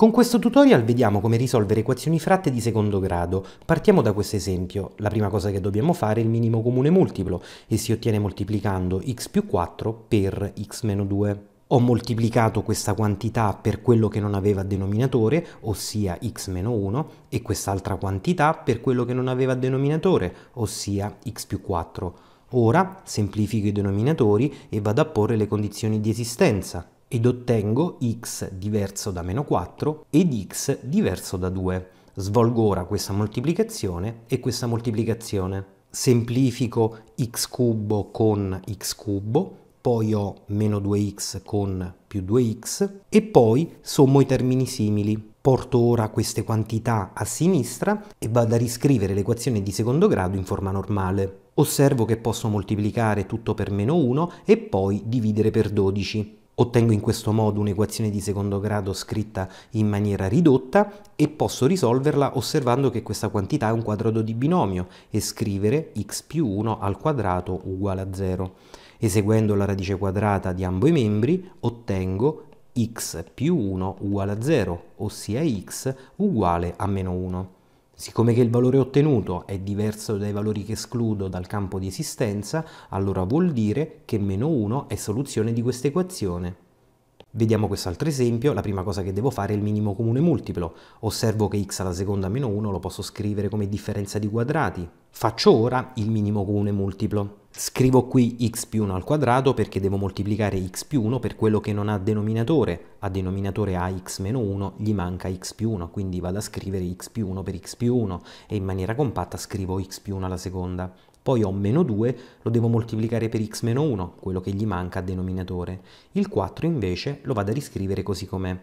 Con questo tutorial vediamo come risolvere equazioni fratte di secondo grado. Partiamo da questo esempio. La prima cosa che dobbiamo fare è il minimo comune multiplo e si ottiene moltiplicando x più 4 per x meno 2. Ho moltiplicato questa quantità per quello che non aveva denominatore, ossia x meno 1, e quest'altra quantità per quello che non aveva denominatore, ossia x più 4. Ora semplifico i denominatori e vado a porre le condizioni di esistenza ed ottengo x diverso da meno 4 ed x diverso da 2. Svolgo ora questa moltiplicazione e questa moltiplicazione. Semplifico x cubo con x cubo, poi ho meno 2x con più 2x e poi sommo i termini simili. Porto ora queste quantità a sinistra e vado a riscrivere l'equazione di secondo grado in forma normale. Osservo che posso moltiplicare tutto per meno 1 e poi dividere per 12. Ottengo in questo modo un'equazione di secondo grado scritta in maniera ridotta e posso risolverla osservando che questa quantità è un quadrato di binomio e scrivere x più 1 al quadrato uguale a 0. Eseguendo la radice quadrata di ambo i membri ottengo x più 1 uguale a 0, ossia x uguale a meno 1. Siccome che il valore ottenuto è diverso dai valori che escludo dal campo di esistenza, allora vuol dire che meno 1 è soluzione di questa equazione. Vediamo questo altro esempio, la prima cosa che devo fare è il minimo comune multiplo. Osservo che x alla seconda meno 1 lo posso scrivere come differenza di quadrati. Faccio ora il minimo comune multiplo. Scrivo qui x più 1 al quadrato perché devo moltiplicare x più 1 per quello che non ha denominatore. A denominatore a x meno 1 gli manca x più 1, quindi vado a scrivere x più 1 per x più 1 e in maniera compatta scrivo x più 1 alla seconda poi ho meno 2, lo devo moltiplicare per x meno 1, quello che gli manca a denominatore. Il 4 invece lo vado a riscrivere così com'è.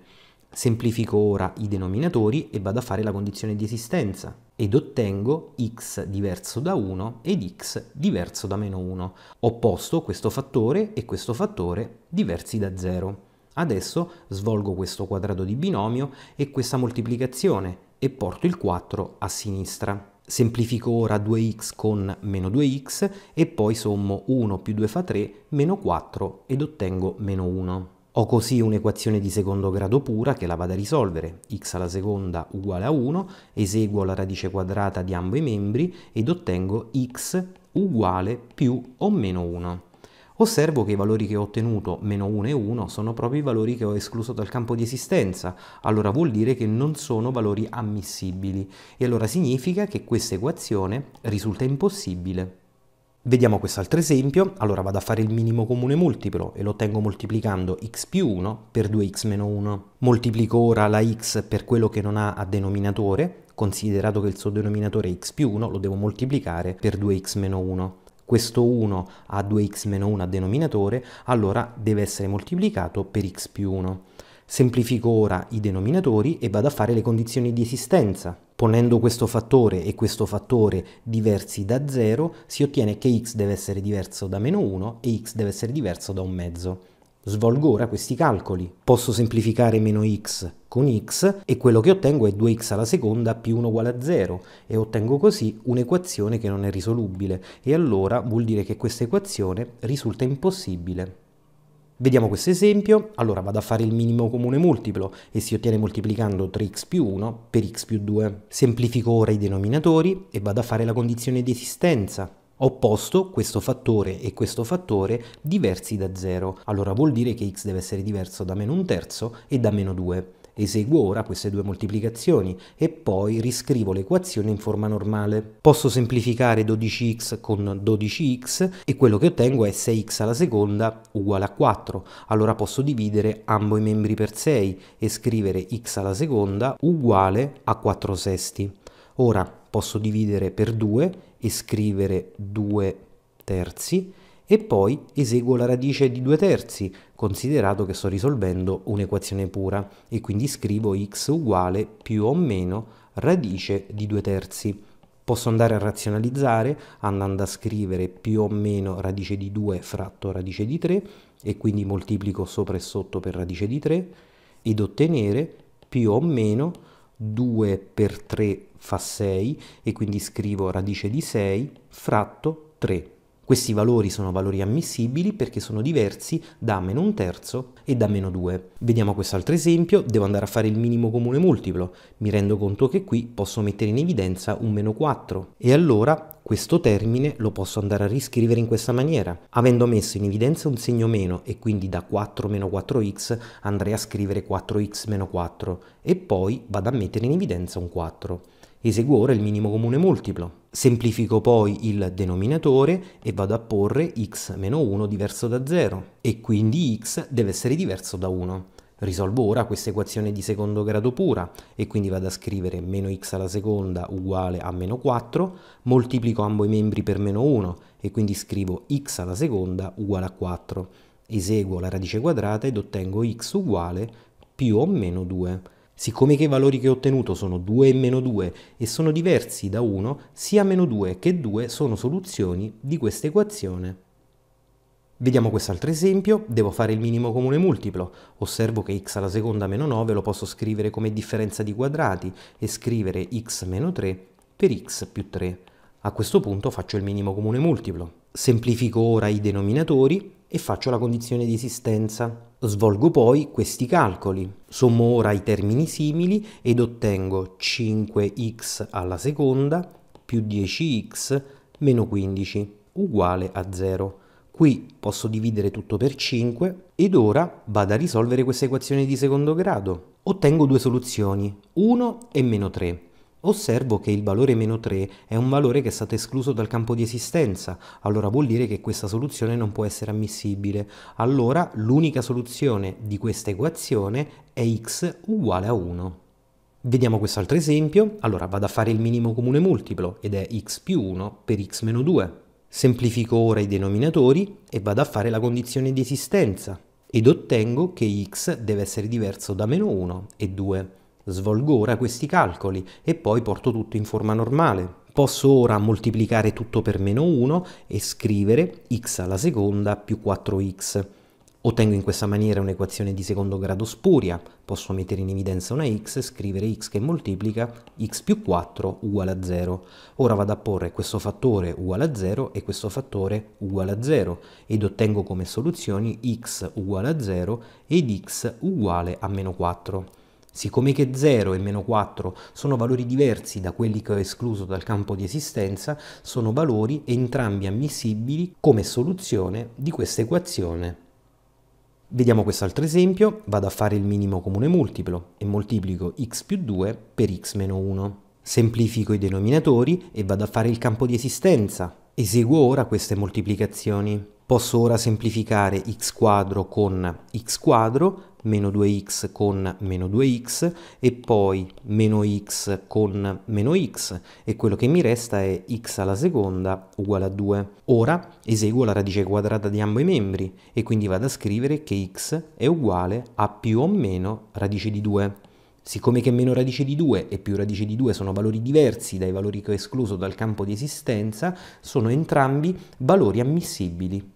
Semplifico ora i denominatori e vado a fare la condizione di esistenza ed ottengo x diverso da 1 ed x diverso da meno 1. Ho posto questo fattore e questo fattore diversi da 0. Adesso svolgo questo quadrato di binomio e questa moltiplicazione e porto il 4 a sinistra semplifico ora 2x con meno 2x e poi sommo 1 più 2 fa 3 meno 4 ed ottengo meno 1. Ho così un'equazione di secondo grado pura che la vado a risolvere, x alla seconda uguale a 1, eseguo la radice quadrata di ambo i membri ed ottengo x uguale più o meno 1 osservo che i valori che ho ottenuto, meno 1 e 1, sono proprio i valori che ho escluso dal campo di esistenza, allora vuol dire che non sono valori ammissibili e allora significa che questa equazione risulta impossibile. Vediamo quest'altro esempio, allora vado a fare il minimo comune multiplo e lo ottengo moltiplicando x più 1 per 2x meno 1. Moltiplico ora la x per quello che non ha a denominatore, considerato che il suo denominatore è x più 1, lo devo moltiplicare per 2x meno 1 questo 1 ha 2x-1 a denominatore, allora deve essere moltiplicato per x più 1. Semplifico ora i denominatori e vado a fare le condizioni di esistenza. Ponendo questo fattore e questo fattore diversi da 0, si ottiene che x deve essere diverso da meno 1 e x deve essere diverso da un mezzo. Svolgo ora questi calcoli. Posso semplificare meno x con x e quello che ottengo è 2x alla seconda più 1 uguale a 0 e ottengo così un'equazione che non è risolubile e allora vuol dire che questa equazione risulta impossibile. Vediamo questo esempio, allora vado a fare il minimo comune multiplo e si ottiene moltiplicando 3x più 1 per x più 2. Semplifico ora i denominatori e vado a fare la condizione di esistenza opposto questo fattore e questo fattore diversi da 0. Allora vuol dire che x deve essere diverso da meno un terzo e da meno 2. Eseguo ora queste due moltiplicazioni e poi riscrivo l'equazione in forma normale. Posso semplificare 12x con 12x e quello che ottengo è 6x alla seconda uguale a 4. Allora posso dividere ambo i membri per 6 e scrivere x alla seconda uguale a 4 sesti. Ora posso dividere per 2 e scrivere 2 terzi e poi eseguo la radice di 2 terzi, considerato che sto risolvendo un'equazione pura e quindi scrivo x uguale più o meno radice di 2 terzi. Posso andare a razionalizzare andando a scrivere più o meno radice di 2 fratto radice di 3 e quindi moltiplico sopra e sotto per radice di 3 ed ottenere più o meno 2 per 3 fa 6 e quindi scrivo radice di 6 fratto 3. Questi valori sono valori ammissibili perché sono diversi da meno un terzo e da meno 2. Vediamo questo altro esempio, devo andare a fare il minimo comune multiplo, mi rendo conto che qui posso mettere in evidenza un meno 4 e allora questo termine lo posso andare a riscrivere in questa maniera. Avendo messo in evidenza un segno meno e quindi da 4 meno 4x andrei a scrivere 4x meno 4 e poi vado a mettere in evidenza un 4. Eseguo ora il minimo comune multiplo. Semplifico poi il denominatore e vado a porre x meno 1 diverso da 0 e quindi x deve essere diverso da 1. Risolvo ora questa equazione di secondo grado pura e quindi vado a scrivere meno x alla seconda uguale a meno 4, moltiplico ambo i membri per meno 1 e quindi scrivo x alla seconda uguale a 4. Eseguo la radice quadrata ed ottengo x uguale più o meno 2. Siccome che i valori che ho ottenuto sono 2 e meno 2 e sono diversi da 1, sia meno 2 che 2 sono soluzioni di questa equazione. Vediamo quest'altro esempio, devo fare il minimo comune multiplo, osservo che x alla seconda meno 9 lo posso scrivere come differenza di quadrati e scrivere x meno 3 per x più 3. A questo punto faccio il minimo comune multiplo. Semplifico ora i denominatori e faccio la condizione di esistenza. Svolgo poi questi calcoli, sommo ora i termini simili ed ottengo 5x alla seconda più 10x meno 15 uguale a 0. Qui posso dividere tutto per 5 ed ora vado a risolvere questa equazione di secondo grado. Ottengo due soluzioni, 1 e meno 3. Osservo che il valore meno 3 è un valore che è stato escluso dal campo di esistenza, allora vuol dire che questa soluzione non può essere ammissibile. Allora l'unica soluzione di questa equazione è x uguale a 1. Vediamo questo altro esempio. Allora vado a fare il minimo comune multiplo ed è x più 1 per x meno 2. Semplifico ora i denominatori e vado a fare la condizione di esistenza ed ottengo che x deve essere diverso da meno 1 e 2. Svolgo ora questi calcoli e poi porto tutto in forma normale. Posso ora moltiplicare tutto per meno 1 e scrivere x alla seconda più 4x. Ottengo in questa maniera un'equazione di secondo grado spuria, posso mettere in evidenza una x e scrivere x che moltiplica x più 4 uguale a 0. Ora vado a porre questo fattore uguale a 0 e questo fattore uguale a 0 ed ottengo come soluzioni x uguale a 0 ed x uguale a meno 4. Siccome che 0 e meno 4 sono valori diversi da quelli che ho escluso dal campo di esistenza, sono valori entrambi ammissibili come soluzione di questa equazione. Vediamo quest'altro esempio, vado a fare il minimo comune multiplo e moltiplico x più 2 per x meno 1. Semplifico i denominatori e vado a fare il campo di esistenza. Eseguo ora queste moltiplicazioni. Posso ora semplificare x quadro con x quadro, meno 2x con meno 2x e poi meno x con meno x e quello che mi resta è x alla seconda uguale a 2. Ora eseguo la radice quadrata di ambo i membri e quindi vado a scrivere che x è uguale a più o meno radice di 2. Siccome che meno radice di 2 e più radice di 2 sono valori diversi dai valori che ho escluso dal campo di esistenza, sono entrambi valori ammissibili.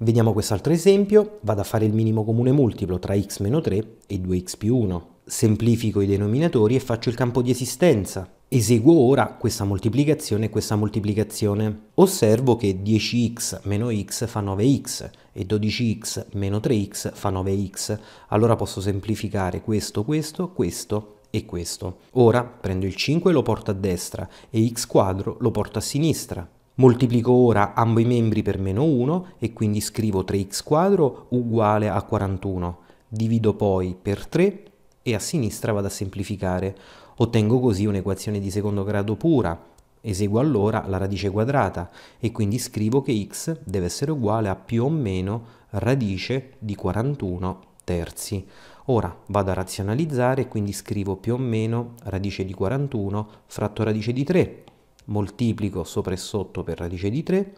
Vediamo quest'altro esempio, vado a fare il minimo comune multiplo tra x-3 e 2x più 1. Semplifico i denominatori e faccio il campo di esistenza. Eseguo ora questa moltiplicazione e questa moltiplicazione. Osservo che 10x meno x fa 9x e 12x meno 3x fa 9x. Allora posso semplificare questo, questo, questo e questo. Ora prendo il 5 e lo porto a destra e x quadro lo porto a sinistra. Moltiplico ora ambo i membri per meno 1 e quindi scrivo 3x quadro uguale a 41. Divido poi per 3 e a sinistra vado a semplificare. Ottengo così un'equazione di secondo grado pura. Eseguo allora la radice quadrata e quindi scrivo che x deve essere uguale a più o meno radice di 41 terzi. Ora vado a razionalizzare e quindi scrivo più o meno radice di 41 fratto radice di 3 moltiplico sopra e sotto per radice di 3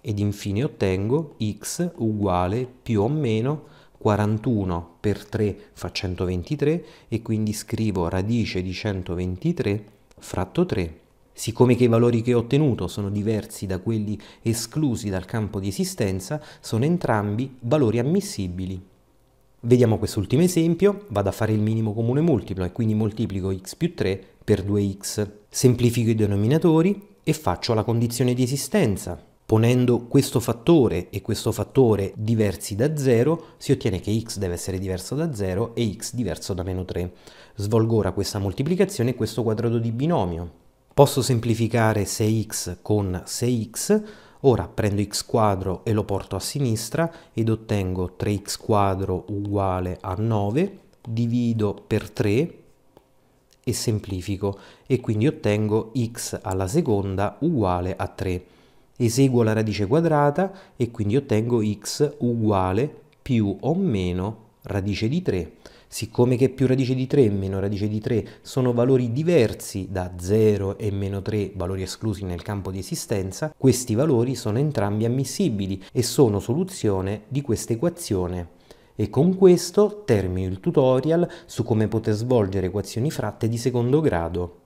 ed infine ottengo x uguale più o meno 41 per 3 fa 123 e quindi scrivo radice di 123 fratto 3 Siccome che i valori che ho ottenuto sono diversi da quelli esclusi dal campo di esistenza, sono entrambi valori ammissibili. Vediamo quest'ultimo esempio, vado a fare il minimo comune multiplo e quindi moltiplico x più 3 per 2x. Semplifico i denominatori e faccio la condizione di esistenza. Ponendo questo fattore e questo fattore diversi da 0, si ottiene che x deve essere diverso da 0 e x diverso da meno 3. Svolgo ora questa moltiplicazione e questo quadrato di binomio. Posso semplificare 6x con 6x, Ora prendo x quadro e lo porto a sinistra ed ottengo 3x quadro uguale a 9, divido per 3 e semplifico e quindi ottengo x alla seconda uguale a 3. Eseguo la radice quadrata e quindi ottengo x uguale più o meno radice di 3. Siccome che più radice di 3 e meno radice di 3 sono valori diversi da 0 e meno 3, valori esclusi nel campo di esistenza, questi valori sono entrambi ammissibili e sono soluzione di questa equazione. E con questo termino il tutorial su come poter svolgere equazioni fratte di secondo grado.